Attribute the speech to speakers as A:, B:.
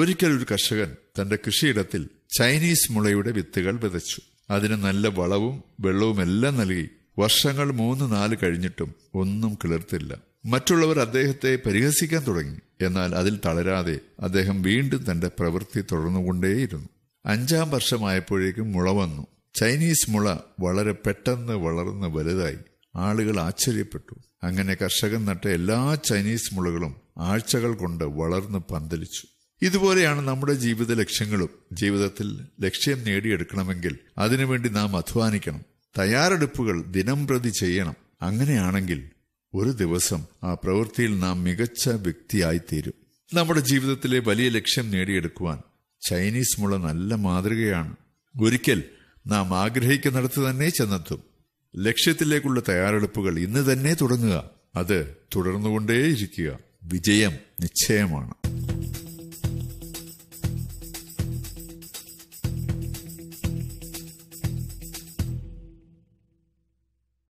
A: ഒരിക്കൽ ഒരു കർഷകൻ തന്റെ കൃഷിയിടത്തിൽ ചൈനീസ് മുളയുടെ വിത്തുകൾ വിതച്ചു അതിന് നല്ല വളവും വെള്ളവുമെല്ലാം നൽകി വർഷങ്ങൾ മൂന്ന് നാല് കഴിഞ്ഞിട്ടും ഒന്നും കിളിർത്തില്ല മറ്റുള്ളവർ അദ്ദേഹത്തെ പരിഹസിക്കാൻ തുടങ്ങി എന്നാൽ അതിൽ തളരാതെ അദ്ദേഹം വീണ്ടും തന്റെ പ്രവൃത്തി തുടർന്നുകൊണ്ടേയിരുന്നു അഞ്ചാം വർഷമായപ്പോഴേക്കും മുള വന്നു ചൈനീസ് മുള വളരെ പെട്ടെന്ന് വളർന്ന് വലുതായി ആളുകൾ ആശ്ചര്യപ്പെട്ടു അങ്ങനെ കർഷകൻ നട്ട എല്ലാ ചൈനീസ് മുളകളും ആഴ്ചകൾ കൊണ്ട് വളർന്ന് പന്തലിച്ചു ഇതുപോലെയാണ് നമ്മുടെ ജീവിത ലക്ഷ്യങ്ങളും ജീവിതത്തിൽ ലക്ഷ്യം നേടിയെടുക്കണമെങ്കിൽ അതിനുവേണ്ടി നാം അധ്വാനിക്കണം തയ്യാറെടുപ്പുകൾ ദിനം പ്രതി ചെയ്യണം അങ്ങനെയാണെങ്കിൽ ഒരു ദിവസം ആ പ്രവൃത്തിയിൽ നാം മികച്ച വ്യക്തിയായിത്തീരും നമ്മുടെ ജീവിതത്തിലെ വലിയ ലക്ഷ്യം നേടിയെടുക്കുവാൻ ചൈനീസ് മുള നല്ല മാതൃകയാണ് ഒരിക്കൽ നാം ആഗ്രഹിക്കുന്നിടത്ത് തന്നെ ചെന്നെത്തും ലക്ഷ്യത്തിലേക്കുള്ള തയ്യാറെടുപ്പുകൾ ഇന്ന് തന്നെ തുടങ്ങുക അത് തുടർന്നുകൊണ്ടേയിരിക്കുക വിജയം നിശ്ചയമാണ്